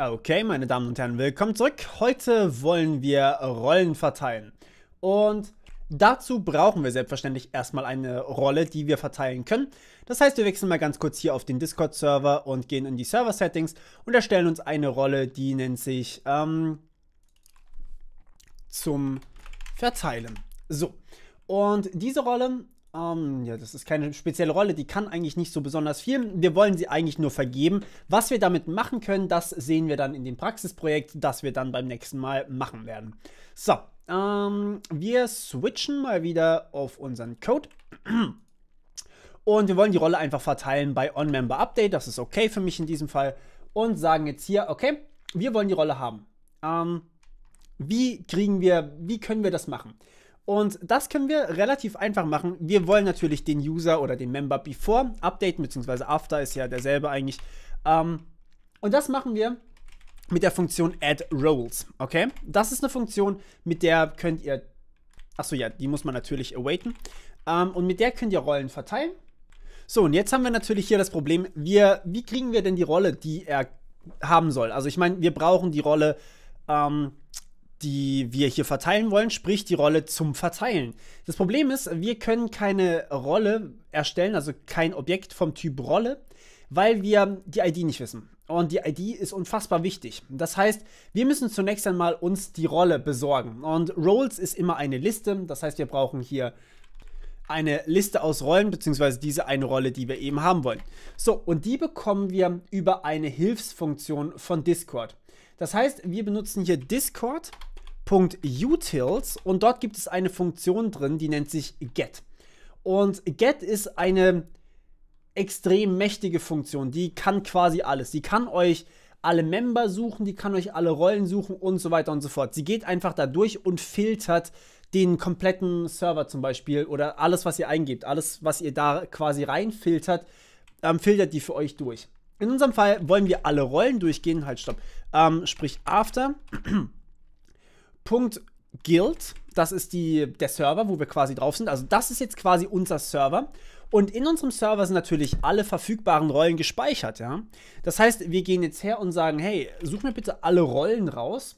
Okay, meine Damen und Herren, willkommen zurück. Heute wollen wir Rollen verteilen. Und dazu brauchen wir selbstverständlich erstmal eine Rolle, die wir verteilen können. Das heißt, wir wechseln mal ganz kurz hier auf den Discord-Server und gehen in die Server-Settings und erstellen uns eine Rolle, die nennt sich ähm, zum Verteilen. So, und diese Rolle ähm, ja, das ist keine spezielle Rolle, die kann eigentlich nicht so besonders viel. Wir wollen sie eigentlich nur vergeben. Was wir damit machen können, das sehen wir dann in dem Praxisprojekt, das wir dann beim nächsten Mal machen werden. So, ähm, wir switchen mal wieder auf unseren Code. Und wir wollen die Rolle einfach verteilen bei OnMemberUpdate. Das ist okay für mich in diesem Fall. Und sagen jetzt hier, okay, wir wollen die Rolle haben. Ähm, wie kriegen wir, wie können wir das machen? Und das können wir relativ einfach machen. Wir wollen natürlich den User oder den Member Before updaten, beziehungsweise After ist ja derselbe eigentlich. Ähm, und das machen wir mit der Funktion Add Roles. Okay, das ist eine Funktion, mit der könnt ihr, achso ja, die muss man natürlich awaiten. Ähm, und mit der könnt ihr Rollen verteilen. So, und jetzt haben wir natürlich hier das Problem, wir, wie kriegen wir denn die Rolle, die er haben soll? Also ich meine, wir brauchen die Rolle, ähm, die wir hier verteilen wollen, sprich die Rolle zum Verteilen. Das Problem ist, wir können keine Rolle erstellen, also kein Objekt vom Typ Rolle, weil wir die ID nicht wissen. Und die ID ist unfassbar wichtig. Das heißt, wir müssen zunächst einmal uns die Rolle besorgen. Und Roles ist immer eine Liste. Das heißt, wir brauchen hier eine Liste aus Rollen, beziehungsweise diese eine Rolle, die wir eben haben wollen. So, und die bekommen wir über eine Hilfsfunktion von Discord. Das heißt, wir benutzen hier Discord Utils und dort gibt es eine Funktion drin, die nennt sich get. Und get ist eine extrem mächtige Funktion, die kann quasi alles. Die kann euch alle Member suchen, die kann euch alle Rollen suchen und so weiter und so fort. Sie geht einfach da durch und filtert den kompletten Server zum Beispiel oder alles, was ihr eingebt, alles, was ihr da quasi reinfiltert, ähm, filtert die für euch durch. In unserem Fall wollen wir alle Rollen durchgehen, halt stopp, ähm, sprich after. Punkt Guild, das ist die, der Server, wo wir quasi drauf sind. Also das ist jetzt quasi unser Server. Und in unserem Server sind natürlich alle verfügbaren Rollen gespeichert, ja. Das heißt, wir gehen jetzt her und sagen, hey, such mir bitte alle Rollen raus.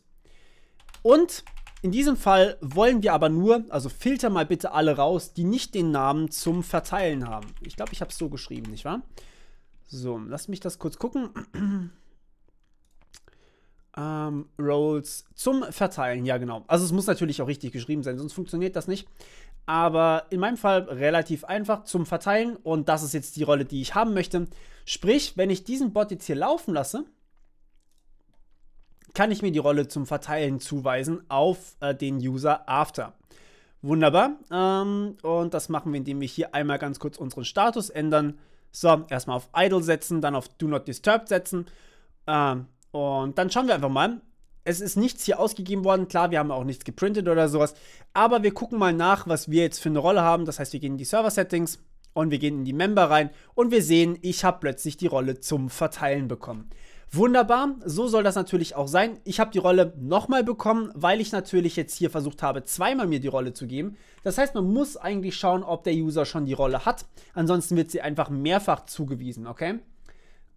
Und in diesem Fall wollen wir aber nur, also filter mal bitte alle raus, die nicht den Namen zum Verteilen haben. Ich glaube, ich habe es so geschrieben, nicht wahr? So, lass mich das kurz gucken. ähm, Rolls zum Verteilen, ja genau. Also es muss natürlich auch richtig geschrieben sein, sonst funktioniert das nicht. Aber in meinem Fall relativ einfach zum Verteilen und das ist jetzt die Rolle, die ich haben möchte. Sprich, wenn ich diesen Bot jetzt hier laufen lasse, kann ich mir die Rolle zum Verteilen zuweisen auf äh, den User After. Wunderbar. Ähm, und das machen wir, indem wir hier einmal ganz kurz unseren Status ändern. So, erstmal auf Idle setzen, dann auf Do Not Disturb setzen. Ähm, und dann schauen wir einfach mal. Es ist nichts hier ausgegeben worden. Klar, wir haben auch nichts geprintet oder sowas. Aber wir gucken mal nach, was wir jetzt für eine Rolle haben. Das heißt, wir gehen in die Server-Settings und wir gehen in die Member rein und wir sehen, ich habe plötzlich die Rolle zum Verteilen bekommen. Wunderbar, so soll das natürlich auch sein. Ich habe die Rolle nochmal bekommen, weil ich natürlich jetzt hier versucht habe, zweimal mir die Rolle zu geben. Das heißt, man muss eigentlich schauen, ob der User schon die Rolle hat. Ansonsten wird sie einfach mehrfach zugewiesen, okay?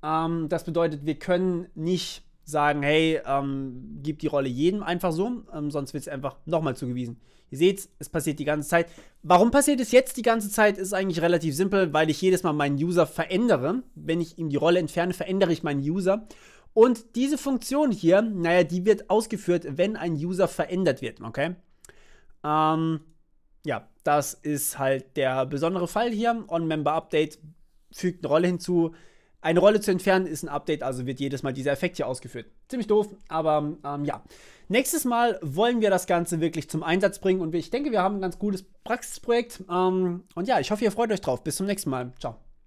Ähm, das bedeutet, wir können nicht sagen, hey, ähm, gib die Rolle jedem einfach so, ähm, sonst wird es einfach nochmal zugewiesen. Ihr seht, es passiert die ganze Zeit. Warum passiert es jetzt die ganze Zeit, ist eigentlich relativ simpel, weil ich jedes Mal meinen User verändere. Wenn ich ihm die Rolle entferne, verändere ich meinen User. Und diese Funktion hier, naja, die wird ausgeführt, wenn ein User verändert wird, okay? Ähm, ja, das ist halt der besondere Fall hier. OnMemberUpdate fügt eine Rolle hinzu, eine Rolle zu entfernen ist ein Update, also wird jedes Mal dieser Effekt hier ausgeführt. Ziemlich doof, aber ähm, ja. Nächstes Mal wollen wir das Ganze wirklich zum Einsatz bringen und ich denke, wir haben ein ganz gutes Praxisprojekt. Ähm, und ja, ich hoffe, ihr freut euch drauf. Bis zum nächsten Mal. Ciao.